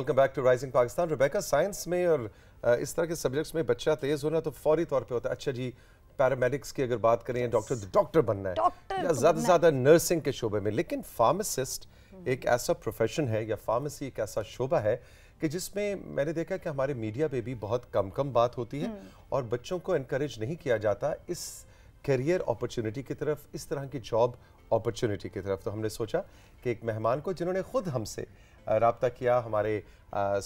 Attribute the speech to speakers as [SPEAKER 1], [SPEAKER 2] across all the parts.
[SPEAKER 1] Welcome back to rising Pakistan Rebecca science में और uh, इस तरह के सब्जेक्ट्स में बच्चा तेज़ होना तो फौरी तौर पे होता है अच्छा जी पैरामेडिक्स की अगर बात करें डॉक्टर yes. डॉक्टर तो बनना है या ज़्यादा से ज़्यादा नर्सिंग के शोबे में लेकिन फार्मासिस्ट हम्म। एक ऐसा प्रोफेशन है या फार्मेसी एक ऐसा शोबा है कि जिसमें मैंने देखा कि हमारे मीडिया पे भी बहुत कम कम बात होती है हम्म। और बच्चों को इनक्रेज नहीं किया जाता इस करियर अपॉर्चुनिटी की तरफ इस तरह की जॉब अपॉर्चुनिटी की तरफ तो हमने सोचा कि एक मेहमान को जिन्होंने खुद हमसे रबता किया हमारे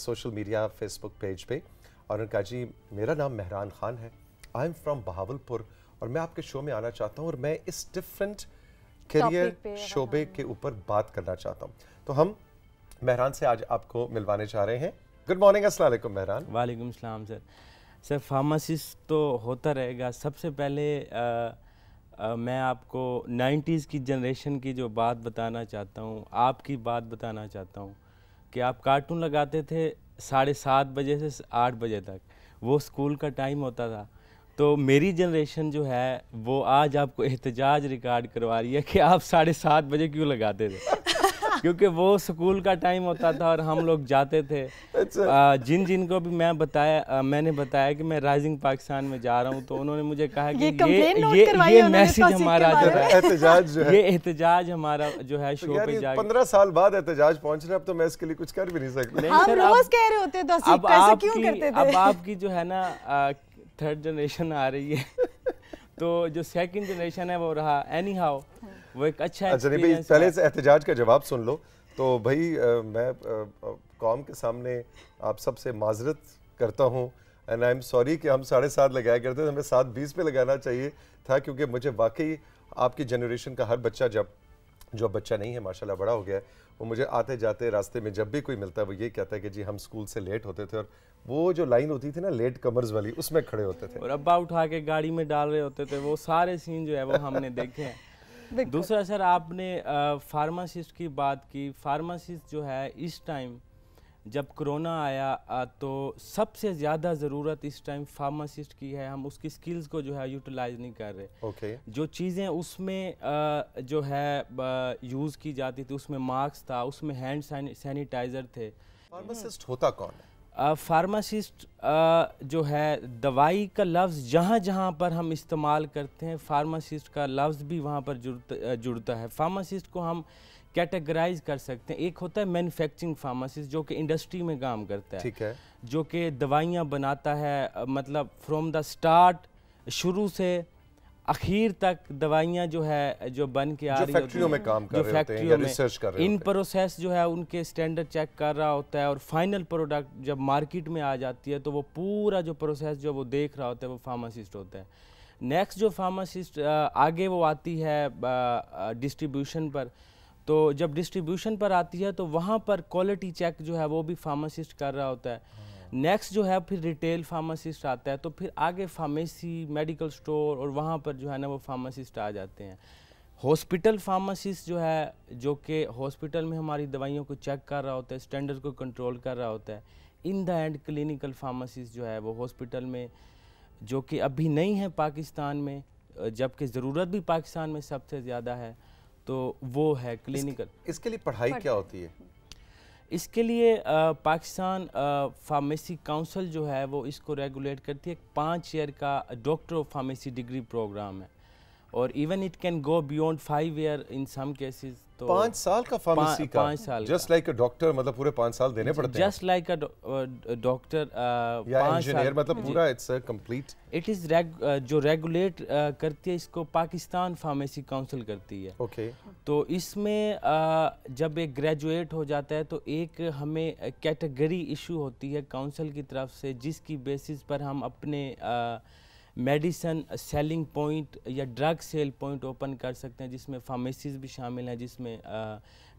[SPEAKER 1] सोशल मीडिया फेसबुक पेज पे और उन्होंने कहा जी मेरा नाम मेहरान खान है आई एम फ्रॉम बहावलपुर और मैं आपके शो में आना चाहता हूँ और मैं इस डिफरेंट करियर शोबे हाँ। के ऊपर बात करना चाहता
[SPEAKER 2] हूँ तो हम मेहरान से आज आपको मिलवाने जा रहे हैं गुड मॉर्निंग असल मेहरान वालेकुम सलाम सर सर फार्मासिस्ट तो होता रहेगा सबसे पहले आ, आ, मैं आपको 90s की जनरेशन की जो बात बताना चाहता हूँ आपकी बात बताना चाहता हूँ कि आप कार्टून लगाते थे साढ़े सात बजे से आठ बजे तक वो स्कूल का टाइम होता था तो मेरी जनरेशन जो है वो आज आपको एहतजाज रिकॉर्ड करवा रही है कि आप साढ़े सात बजे क्यों लगाते थे क्योंकि वो स्कूल का टाइम होता था और हम लोग जाते थे अच्छा। जिन जिन को भी मैं बताया मैंने बताया कि मैं राइजिंग पाकिस्तान में जा रहा हूँ तो उन्होंने मुझे कहा कि ये ये ये मैसेज हमारा जो है ये एहतजाज हमारा जो है शो तो पे जाए पंद्रह
[SPEAKER 1] साल बाद एहतजाज पहुँच रहे अब तो मैं इसके लिए कुछ कर भी नहीं
[SPEAKER 2] सकता
[SPEAKER 3] होते अब आपकी अब आपकी
[SPEAKER 2] जो है ना थर्ड जनरेशन आ रही है तो जो सेकंड जनरेशन है वो रहा एनी हाउ वो एक अच्छा अच्छा भाई पहले
[SPEAKER 1] इस एहतजाज का जवाब सुन लो तो भाई आ, मैं कॉम कौम के सामने आप सबसे माजरत करता हूँ एंड आई एम सॉरी कि हम साढ़े सात लगाया करते थे हमें सात बीस पे लगाना चाहिए था क्योंकि मुझे वाकई आपकी जनरेशन का हर बच्चा जब जो बच्चा नहीं है माशाल्लाह बड़ा हो गया है वो मुझे आते जाते रास्ते में जब भी कोई मिलता है वो ये कहता है कि जी हम स्कूल से लेट होते थे और वो जो लाइन होती थी ना लेट कमर्स वाली उसमें खड़े होते थे और
[SPEAKER 2] अब्बा उठा के गाड़ी में डाल रहे होते थे वो सारे सीन जो है वो हमने देखे हैं दूसरा सर आपने फार्मासिस्ट की बात की फार्मासिस्ट जो है इस टाइम जब कोरोना आया तो सबसे ज़्यादा ज़रूरत इस टाइम फार्मासिस्ट की है हम उसकी स्किल्स को जो है यूटिलाइज नहीं कर रहे okay. जो चीज़ें उसमें जो है यूज़ की जाती थी उसमें मास्क था उसमें हैंड सैनिटाइज़र थे
[SPEAKER 1] फार्मासिस्ट होता कौन
[SPEAKER 2] है फार्मासिस्ट जो है दवाई का लफ्ज़ जहाँ जहाँ पर हम इस्तेमाल करते हैं फार्मासिस्ट का लफ्ज़ भी वहाँ पर जुड़ता जुड़ता है फार्मासिस्ट को हम कैटेगराइज कर सकते हैं एक होता है मैन्युफैक्चरिंग फार्मासिस्ट जो कि इंडस्ट्री में काम करता है ठीक है जो कि दवाइयाँ बनाता है मतलब फ्रॉम द स्टार्ट शुरू से आखिर तक दवाइयाँ जो है जो बन के आ रही फैक्ट्रियों में काम कर जो फैक्ट्रियों में रिसर्च कर रहे इन प्रोसेस जो है उनके स्टैंडर्ड चेक कर रहा होता है और फाइनल प्रोडक्ट जब मार्केट में आ जाती है तो वो पूरा जो प्रोसेस जो वो देख रहा होता है वो फार्मासिस्ट होता है नेक्स्ट जो फार्मासिस्ट आगे वो आती है डिस्ट्रीब्यूशन पर तो जब डिस्ट्रीब्यूशन पर आती है तो वहाँ पर क्वालिटी चेक जो है वो भी फार्मासिस्ट कर रहा होता है नेक्स्ट जो है फिर रिटेल फार्मासिस्ट आता है तो फिर आगे फार्मेसी मेडिकल स्टोर और वहाँ पर जो है ना वो फार्मासिस्ट आ जाते हैं हॉस्पिटल फार्मासिस्ट जो है जो कि हॉस्पिटल में हमारी दवाइयों को चेक कर रहा होता है स्टैंडर्ड को कंट्रोल कर रहा होता है in the end clinical pharmacist जो है वो हॉस्पिटल में जो कि अभी नहीं है पाकिस्तान में जबकि ज़रूरत भी पाकिस्तान में सबसे ज़्यादा है तो वो है क्लिनिकल इसके, इसके लिए पढ़ाई क्या होती है इसके लिए पाकिस्तान फार्मेसी काउंसिल जो है वो इसको रेगुलेट करती है पाँच ईयर का doctor of pharmacy degree program है और even it can go beyond five year in some cases तो पांच साल का फार्मेसी का पांच साल
[SPEAKER 1] जस्ट लाइक अ डॉक्टर मतलब पूरे पांच साल देने पड़ते हैं
[SPEAKER 2] जस्ट लाइक अ डॉक्टर पांच इंजीनियर मतलब पूरा it's a complete it is जो रेगुलेट uh, करती है इसको पाकिस्तान फार्मेसी काउंसिल करती है ओके okay. तो इसमें uh, जब एक ग्रेजुएट हो जाता है तो एक हमें कैटेगरी uh, इशू होती है काउंसिल की तरफ से जिसकी बेसिस पर हम अपने uh, मेडिसन सेलिंग पॉइंट या ड्रग सेल पॉइंट ओपन कर सकते हैं जिसमें फार्मेसीज भी शामिल हैं जिसमें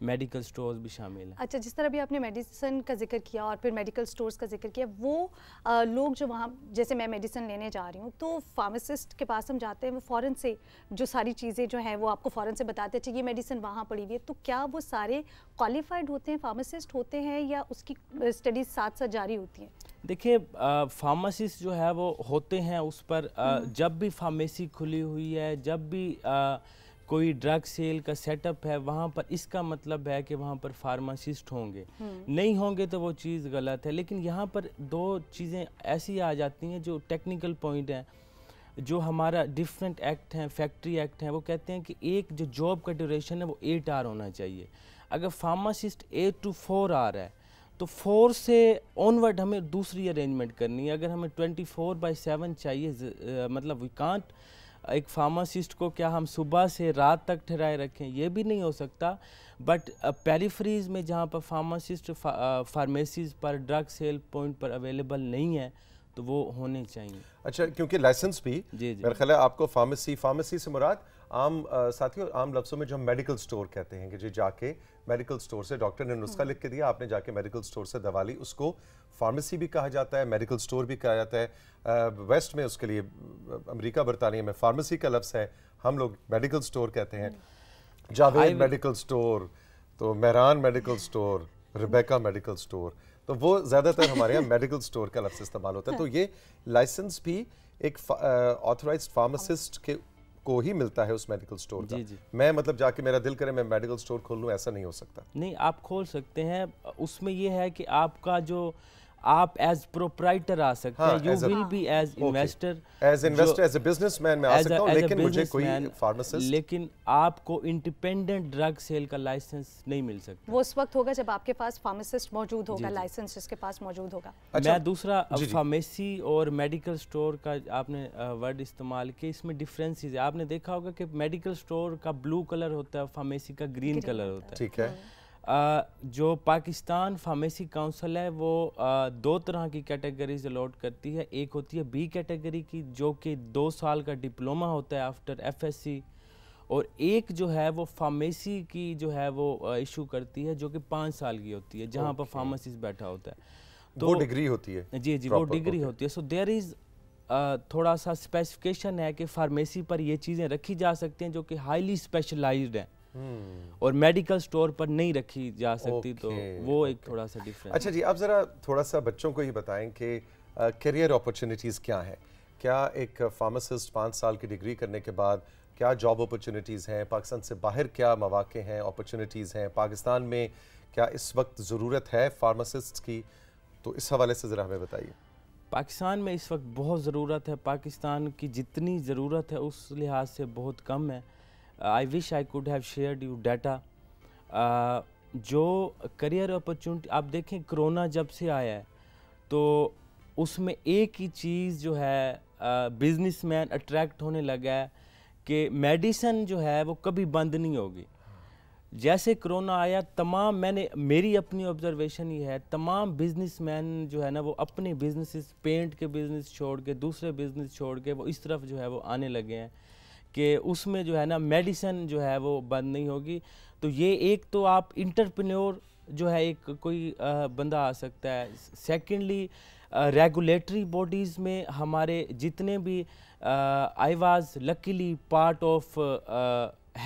[SPEAKER 2] मेडिकल स्टोर्स भी शामिल हैं
[SPEAKER 3] अच्छा जिस तरह भी आपने मेडिसन का जिक्र किया और फिर मेडिकल स्टोर्स का जिक्र किया वो आ, लोग जो वहाँ जैसे मैं मेडिसन लेने जा रही हूँ तो फार्मासिस्ट के पास हम जाते हैं वो फ़ौर से जो सारी चीज़ें जो हैं वो आपको फ़ौर से बताते हैं अच्छा ये मेडिसिन वहाँ पड़ी हुई है तो क्या वो सारे क्वालिफाइड होते हैं फार्मासिस्ट होते हैं या उसकी स्टडीज़ साथ साथ जारी होती हैं
[SPEAKER 2] देखिए फार्मासिस्ट जो है वो होते हैं उस पर आ, हम्म। जब भी फार्मेसी खुली हुई है जब भी आ, कोई ड्रग सेल का सेटअप है वहाँ पर इसका मतलब है कि वहाँ पर फार्मासिस्ट होंगे हम्म। नहीं होंगे तो वो चीज़ गलत है लेकिन यहाँ पर दो चीज़ें ऐसी आ जाती हैं जो टेक्निकल पॉइंट हैं जो हमारा डिफरेंट एक्ट हैं फैक्ट्री एक्ट हैं वो कहते हैं कि एक जो जॉब का ड्यूरेशन है वो एट आर होना चाहिए अगर pharmacist at two four hour है तो फोर से ऑनवर्ड हमें दूसरी अरेंजमेंट करनी है अगर हमें ट्वेंटी फोर बाई सेवन चाहिए आ, मतलब वी कांट एक फार्मासिस्ट को क्या हम सुबह से रात तक ठहराए रखें ये भी नहीं हो सकता बट पेरीफ्रीज में जहाँ पर फार्मासिस्ट फार्मेसीज पर ड्रग सेल पॉइंट पर अवेलेबल नहीं है तो वो होने चाहिए
[SPEAKER 1] अच्छा क्योंकि लाइसेंस भी जी, जी मेरे ख्याल आपको फार्मेसी फार्मेसी से मुराद आम साथियों आम लफ्ज़ों में जो हम मेडिकल स्टोर कहते हैं कि जी जाके मेडिकल स्टोर से डॉक्टर ने नुस्खा लिख के दिया आपने जाके मेडिकल स्टोर से दवा ली उसको फार्मेसी भी कहा जाता है मेडिकल स्टोर भी कहा जाता है आ, वेस्ट में उसके लिए अमेरिका बरतानिया में फार्मेसी का लफ्ज़ है हम लोग मेडिकल स्टोर कहते हैं जावेद मेडिकल स्टोर तो Mehran medical store Rebecca medical store तो वो ज़्यादातर हमारे यहाँ मेडिकल स्टोर का लफ्ज़ इस्तेमाल होता है तो ये लाइसेंस भी एक ऑथराइज फार्मासिस्ट के को ही मिलता है उस मेडिकल स्टोर जी जी मैं मतलब जाके मेरा दिल करे मैं मेडिकल स्टोर खोल लूँ ऐसा नहीं हो सकता
[SPEAKER 2] नहीं आप खोल सकते हैं उसमें यह है कि आपका जो आप एज प्रोपराइटर आ सकते हाँ, हैं you will be as investor as investor as a businessman मैं आ सकता हूं लेकिन मुझे कोई फार्मासिस्ट लेकिन आपको इंडिपेंडेंट ड्रग सेल का लाइसेंस नहीं मिल सकता
[SPEAKER 3] वो उस वक्त होगा जब आपके पास फार्मासिस्ट मौजूद होगा लाइसेंस जिसके पास मौजूद होगा अच्छा। मैं
[SPEAKER 2] दूसरा फार्मेसी और मेडिकल स्टोर का आपने वर्ड इस्तेमाल किया इसमें डिफरेंस है आपने देखा होगा कि मेडिकल स्टोर का ब्लू कलर होता है फार्मेसी का ग्रीन कलर होता है ठीक है हाँ। जो पाकिस्तान फार्मेसी काउंसिल है वो दो तरह की कैटेगरीज अलॉट करती है एक होती है बी कैटेगरी की जो कि दो साल का डिप्लोमा होता है आफ्टर एफएससी और एक जो है वो फार्मेसी की जो है वो इशू करती है जो कि पाँच साल की होती है जहाँ पर फार्मासिस्ट बैठा होता है तो डिग्री होती है जी जी वो डिग्री होती है सो देयर इज़ थोड़ा सा स्पेसिफिकेशन है कि फार्मेसी पर ये चीज़ें रखी जा सकती हैं जो कि हाईली स्पेशलाइज्ड हैं Hmm. और मेडिकल स्टोर पर नहीं रखी जा सकती तो वो एक थोड़ा सा डिफरेंस अच्छा जी
[SPEAKER 1] आप ज़रा थोड़ा सा बच्चों को ये बताएं कि करियर अपॉर्चुनिटीज़ क्या हैं क्या एक फार्मासिस्ट पाँच साल की डिग्री करने के बाद क्या जॉब अपॉर्चुनिटीज़ हैं पाकिस्तान से बाहर क्या मौाक़े हैं अपॉर्चुनिटीज़ हैं पाकिस्तान में क्या इस वक्त ज़रूरत है फार्मासिस्ट की तो इस हवाले से ज़रा हमें बताइए
[SPEAKER 2] पाकिस्तान में इस वक्त बहुत ज़रूरत है पाकिस्तान की जितनी ज़रूरत है उस लिहाज से बहुत कम है I wish I could have shared you data जो करियर अपॉर्चुनिटी आप देखें कोरोना जब से आया है तो उसमें एक ही चीज़ जो है मैन uh, अट्रैक्ट होने लगा है कि मेडिसन जो है वो कभी बंद नहीं होगी जैसे कोरोना आया तमाम मैंने मेरी अपनी ऑब्जर्वेशन ये है तमाम बिजनेसमैन जो है ना वो अपने बिजनेसेस पेंट के बिज़नेस छोड़ के दूसरे बिज़नेस छोड़ के वो इस तरफ जो है वो आने लगे हैं कि उसमें जो है ना मेडिसिन जो है वो बंद नहीं होगी तो ये एक तो आप इंटरप्रन्योर जो है एक कोई बंदा आ सकता है सेकेंडली रेगुलेटरी बॉडीज़ में हमारे जितने भी I was luckily part of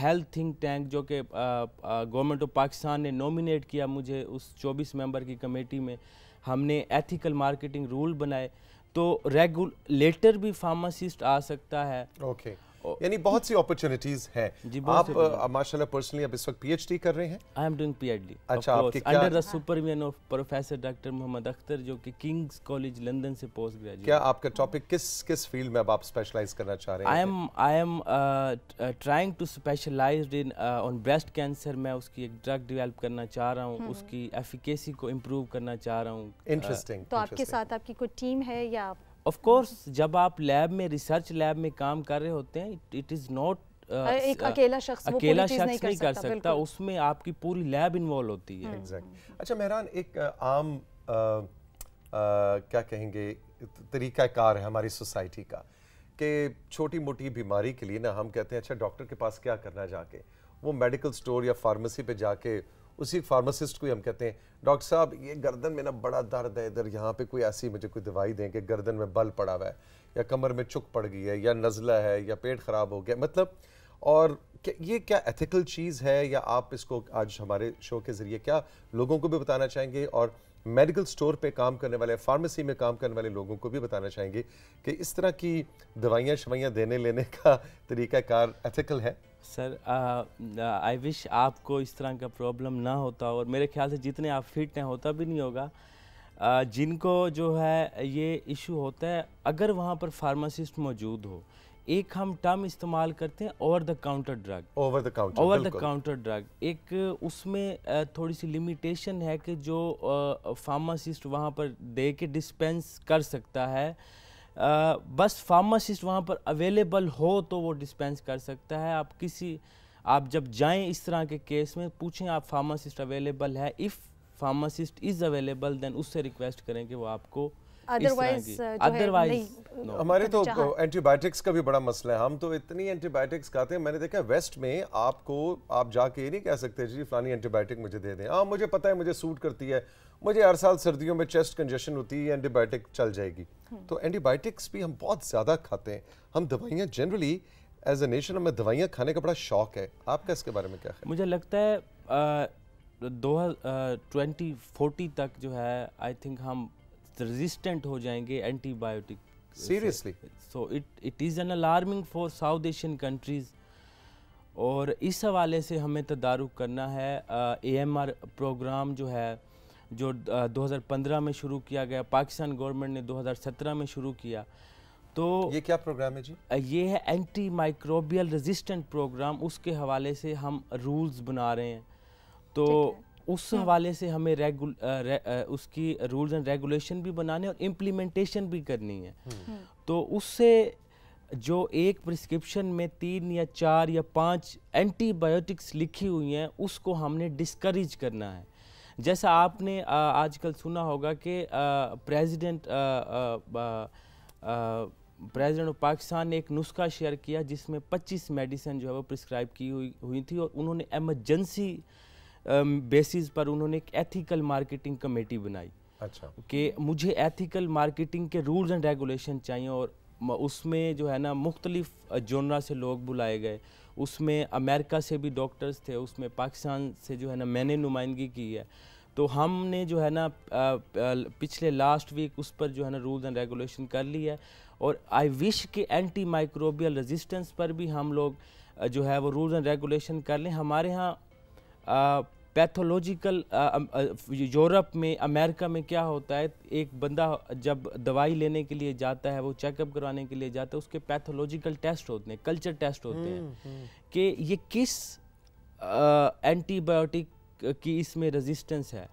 [SPEAKER 2] health think tank जो कि गवर्नमेंट ऑफ पाकिस्तान ने नॉमिनेट किया मुझे उस 24 मेंबर की कमेटी में हमने एथिकल मार्केटिंग रूल बनाए तो रेगुलेटर भी फार्मासिस्ट आ सकता है ओके okay. Oh. यानी बहुत
[SPEAKER 1] सी अपॉर्चुनिटीज है जी, बहुत आप माशाल्लाह पर्सनली अब इस वक्त पीएचडी कर रहे हैं आई एम डूइंग पीएचडी अच्छा आपके क्या under the
[SPEAKER 2] superman of professor doctor Mohammad Akhtar जो कि किंग्स कॉलेज लंदन से पोस्ट ग्रेजुएट क्या
[SPEAKER 1] आपका टॉपिक किस किस फील्ड में अब आप स्पेशलाइज करना चाह रहे हैं I
[SPEAKER 2] am I am trying to specialize in on breast cancer मैं उसकी एक ड्रग डेवलप करना चाह रहा हूँ हम्म। उसकी एफिकेसी को इम्प्रूव करना चाह रहा हूँ इंटरेस्टिंग तो आपके
[SPEAKER 3] साथ आपकी कोई टीम है या आप
[SPEAKER 2] ऑफ कोर्स जब आप लैब में रिसर्च लैब में काम कर रहे होते हैं इट इज़ नॉट एक uh, अकेला शख्स अकेला शख्स नहीं कर सकता, सकता उसमें आपकी पूरी लैब इन्वॉल्व
[SPEAKER 1] होती है एग्जैक्ट हम्म। exactly. अच्छा मेहरान एक uh, आम आ, uh, आ, क्या कहेंगे तरीकाकार है हमारी सोसाइटी का कि छोटी मोटी बीमारी के लिए ना हम कहते हैं अच्छा डॉक्टर के पास क्या करना जाके वो मेडिकल स्टोर या फार्मेसी पे जाके उसी फार्मासिस्ट को हम कहते हैं डॉक्टर साहब ये गर्दन में ना बड़ा दर्द है इधर यहाँ पे कोई ऐसी मुझे कोई दवाई दें कि गर्दन में बल पड़ा हुआ है या कमर में चुक पड़ गई है या नज़ला है या पेट ख़राब हो गया मतलब और ये क्या एथिकल चीज़ है या आप इसको आज हमारे शो के ज़रिए क्या लोगों को भी बताना चाहेंगे और मेडिकल स्टोर पे काम करने वाले फार्मेसी में काम करने वाले लोगों
[SPEAKER 2] को भी बताना चाहेंगे कि इस तरह की दवाइयाँ शवाइयाँ देने लेने का तरीका कार एथिकल है सर आई विश आपको इस तरह का प्रॉब्लम ना होता और मेरे ख्याल से जितने आप फिट हैं होता भी नहीं होगा जिनको जो है ये इशू होता है अगर वहाँ पर फार्मासिस्ट मौजूद हो एक हम टर्म इस्तेमाल करते हैं over the counter drug over the counter over the counter drug एक उसमें थोड़ी सी लिमिटेशन है कि जो फार्मासिस्ट वहाँ पर दे के डिस्पेंस कर सकता है बस फार्मासिस्ट वहाँ पर अवेलेबल हो तो वो डिस्पेंस कर सकता है आप किसी आप जब जाएं इस तरह के केस में पूछें आप फार्मासिस्ट अवेलेबल है if pharmacist is available then उससे रिक्वेस्ट करें कि वो आपको Uh, हमारे
[SPEAKER 1] तो एंटीबायोटिक्स का भी बड़ा मसला है हम तो इतनी एंटीबायोटिक्स खाते हैं मैंने देखा वेस्ट में आपको आप जाके ये नहीं कह सकते जी फलानी एंटीबायोटिक मुझे दे दें हाँ मुझे पता है मुझे सूट करती है मुझे हर साल सर्दियों में चेस्ट कंजेशन होती है एंटीबायोटिक चल जाएगी हम्म। तो एंटीबायोटिक्स भी हम बहुत ज़्यादा खाते हैं हम दवाइयाँ जनरली एज ए नेशन हमें दवाइयाँ खाने का बड़ा शौक है आपका इसके बारे में क्या है
[SPEAKER 2] मुझे लगता है आ, uh, दो ट्वेंटी फोर्टी uh, तक जो है आई थिंक हम रेजिस्टेंट हो जाएंगे antibiotic seriously so it it is an alarming for South Asian countries और इस हवाले से हमें तदारुक करना है ए एम आर प्रोग्राम जो है जो हज़ार 2015 में शुरू किया गया पाकिस्तान गवर्नमेंट ने 2017 में शुरू किया तो ये क्या प्रोग्राम है जी ये है एंटी माइक्रोबियल रेजिस्टेंट प्रोग्राम उसके हवाले से हम रूल्स बना रहे हैं तो उस हम्म। हवाले से हमें रेगुल रे, उसकी रूल्स एंड रेगुलेशन भी बनाने और इम्प्लीमेंटेशन भी करनी है हम्म। हम्म। तो उससे जो एक प्रिस्क्रिप्शन में तीन या चार या पाँच एंटीबायोटिक्स लिखी हुई हैं उसको हमने डिस्करेज करना है जैसा आपने आजकल सुना होगा कि प्रेसिडेंट प्रेसिडेंट ऑफ पाकिस्तान ने एक नुस्खा शेयर किया जिसमें 25 मेडिसिन जो है वो प्रिस्क्राइब की हुई हुई थी और उन्होंने एमरजेंसी बेसिस पर उन्होंने एक एथिकल मार्केटिंग कमेटी बनाई अच्छा कि मुझे एथिकल मार्केटिंग के रूल्स एंड रेगुलेशन चाहिए और उसमें जो है ना मुख्तलिफ जोनरा से लोग बुलाए गए उसमें अमेरिका से भी डॉक्टर्स थे उसमें पाकिस्तान से जो है ना मैंने नुमाइंदगी की है तो हमने जो है ना पिछले लास्ट वीक उस पर जो है ना रूल्स एंड रेगुलेशन कर ली है और आई विश के एंटी माइक्रोबियल रेजिस्टेंस पर भी हम लोग जो है वो रूल्स एंड रेगुलेशन कर लें हमारे यहाँ पैथोलॉजिकल यूरोप में अमेरिका में क्या होता है एक बंदा जब दवाई लेने के लिए जाता है वो चेकअप करवाने के लिए जाता है उसके पैथोलॉजिकल टेस्ट होते हैं कल्चर टेस्ट होते हैं हम्म, हम्म। कि ये किस एंटीबायोटिक की इसमें रेजिस्टेंस है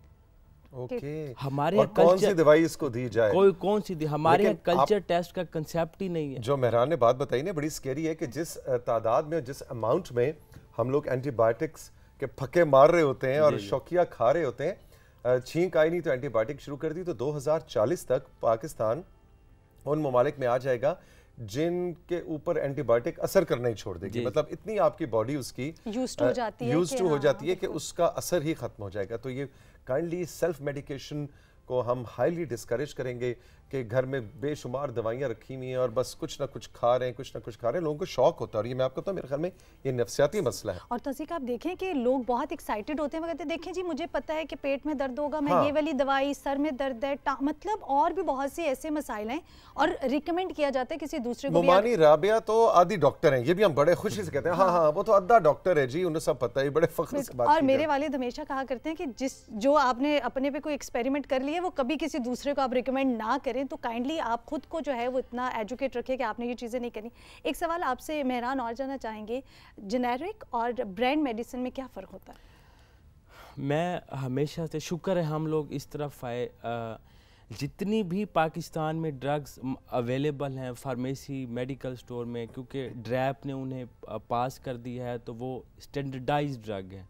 [SPEAKER 2] ओके हमारे और कौन सी दवाई इसको
[SPEAKER 1] दी जाए कोई कौन सी दी
[SPEAKER 2] हमारे यहाँ कल्चर
[SPEAKER 1] टेस्ट का कंसेप्ट ही नहीं है जो मेहरान ने बात बताई ना बड़ी स्केरी है कि जिस तादाद में जिस अमाउंट में हम लोग एंटीबायोटिक्स कि फक्के मार रहे होते हैं और शौकिया खा रहे होते हैं छींक आई नहीं तो एंटीबायोटिक शुरू कर दी तो 2040 तक पाकिस्तान उन ममालिक में आ जाएगा जिनके ऊपर एंटीबायोटिक असर करना ही छोड़ देगी मतलब इतनी आपकी बॉडी उसकी यूज टू हो हाँ, जाती है कि उसका असर ही खत्म हो जाएगा तो ये काइंडली सेल्फ मेडिकेशन को हम हाईली डिस्करेज करेंगे कि घर में बेशुमार दवाइयाँ रखी हुई हैं और बस कुछ ना कुछ खा रहे हैं कुछ ना कुछ खा रहे हैं लोगों को शौक होता है और ये मैं आपको बताऊँ मेरे घर में ये नफसियाती मसला है
[SPEAKER 3] और तस्वीर आप देखें कि लोग बहुत एक्साइटेड होते हैं वो कहते हैं देखें जी मुझे पता है कि पेट में दर्द होगा मैं हाँ। ये वाली दवाई सर में दर्द है मतलब और भी बहुत से ऐसे मसाइल हैं और रिकमेंड किया जाता है किसी दूसरे को मानी
[SPEAKER 1] राबिया तो आदि डॉक्टर हैं ये भी हम बड़े खुशी से कहते हैं हाँ हाँ वो तो अद्धा डॉक्टर है जी उन्हें सब पता है बड़े फख्र और मेरे
[SPEAKER 3] वाले हमेशा कहा करते हैं कि जिस जो आपने अपने पे कोई एक्सपेरिमेंट कर लिए वो कभी किसी दूसरे को आप रिकमेंड ना करें तो काइंडली आप खुद को जो है वो इतना एजुकेट रखें कि आपने ये चीज़ें नहीं करनी एक सवाल आपसे मेहरान और जाना चाहेंगे जेनेरिक और ब्रांड मेडिसिन में क्या फ़र्क होता है
[SPEAKER 2] मैं हमेशा से शुक्र है हम लोग इस तरफ आए जितनी भी पाकिस्तान में ड्रग्स अवेलेबल हैं फार्मेसी मेडिकल स्टोर में क्योंकि ड्रैप ने उन्हें पास कर दिया है तो वो स्टैंडर्डाइज ड्रग हैं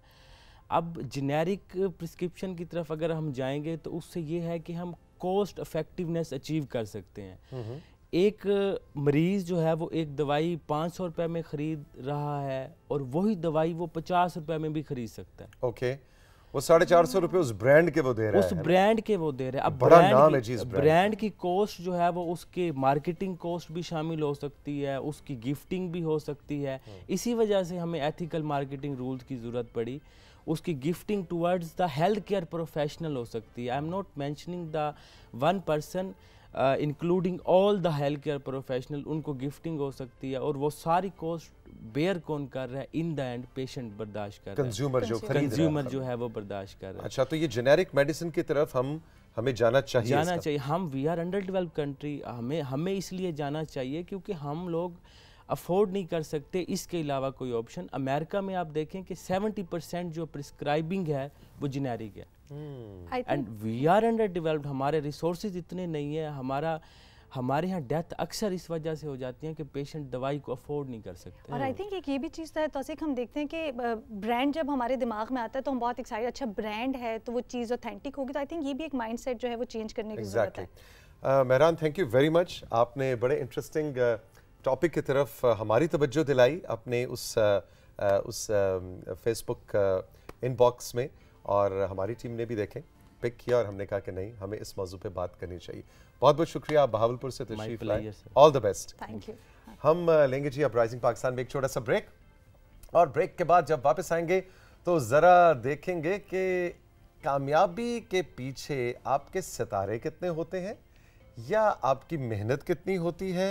[SPEAKER 2] अब जेनेरिक प्रिस्क्रिप्शन की तरफ अगर हम जाएंगे तो उससे ये है कि हम कॉस्ट इफेक्टिवनेस अचीव कर सकते हैं एक मरीज जो है वो एक दवाई पाँच सौ रुपये में खरीद रहा है और वही दवाई वो पचास रुपये में भी खरीद सकता है
[SPEAKER 1] ओके वो साढ़े चार सौ रुपये उस ब्रांड के वो दे रहे हैं उस ब्रांड के वो दे रहे हैं अब बड़ा नाम है चीज ब्रांड
[SPEAKER 2] की कॉस्ट जो है वो उसके मार्केटिंग कॉस्ट भी शामिल हो सकती है उसकी गिफ्टिंग भी हो सकती है हम्म। इसी वजह से हमें एथिकल मार्केटिंग रूल्स की ज़रूरत पड़ी उसकी gifting towards the health care professional हो सकती है I am not mentioning the one person including all the health care professional उनको गिफ्टिंग हो सकती है और वो सारी कॉस्ट बेयर कौन कर रहा है इन द एंड पेशेंट बर्दाश्त कर कंज्यूमर जो कंज्यूमर जो है वो बर्दाश्त कर रहा है अच्छा तो ये जेनेरिक मेडिसिन की तरफ हम हमें जाना चाहिए जाना चाहिए हम we are under develop country हमें हमें इसलिए जाना चाहिए क्योंकि हम लोग अफोर्ड नहीं कर सकते इसके अलावा कोई ऑप्शन अमेरिका में आप देखें कि 70 परसेंट जो प्रिस्क्राइबिंग है वो जेनेरिक है and we are under developed हमारे रिसोर्सेज इतने नहीं है हमारा हमारे यहाँ डेथ अक्सर इस वजह से हो जाती है कि पेशेंट दवाई को अफोर्ड नहीं कर सकते और आई
[SPEAKER 3] थिंक एक ये भी चीज़ तो है तो हम देखते हैं कि ब्रांड जब हमारे दिमाग में आता है तो हम बहुत एक्साइट अच्छा ब्रांड है तो वो चीज़ ऑथेंटिक होगी तो आई थिंक ये भी एक माइंड जो है वो चेंज करने की exactly. ज़रूरत
[SPEAKER 1] है uh, Mehran thank you very much आपने बड़े इंटरेस्टिंग uh, टॉपिक की तरफ हमारी तवज्जो दिलाई अपने उस उस फेसबुक इनबॉक्स में और हमारी टीम ने भी देखें पिक किया और हमने कहा कि नहीं हमें इस मौजू पे बात करनी चाहिए बहुत बहुत शुक्रिया आप बहावलपुर से तशरीफ लाए all the best thank you हम लेंगे जी अपराइजिंग राइजिंग पाकिस्तान में एक छोटा सा ब्रेक और ब्रेक के बाद जब वापस आएंगे तो ज़रा देखेंगे कि कामयाबी के पीछे आपके सितारे कितने होते हैं या आपकी मेहनत कितनी होती है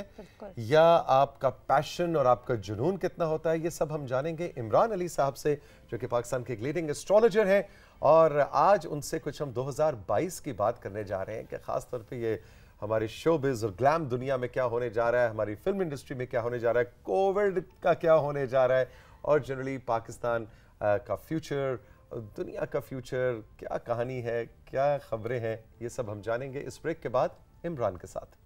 [SPEAKER 1] या आपका पैशन और आपका जुनून कितना होता है ये सब हम जानेंगे इमरान अली साहब से जो कि पाकिस्तान के एक लीडिंग एस्ट्रोलॉजर हैं और आज उनसे कुछ हम 2022 की बात करने जा रहे हैं कि ख़ास तौर पे ये हमारे शोबिज और ग्लैम दुनिया में क्या होने जा रहा है हमारी फिल्म इंडस्ट्री में क्या होने जा रहा है कोविड का क्या होने जा रहा है और जनरली पाकिस्तान का फ्यूचर दुनिया का फ्यूचर क्या कहानी है क्या खबरें हैं ये सब हम जानेंगे इस ब्रेक के बाद इमरान के साथ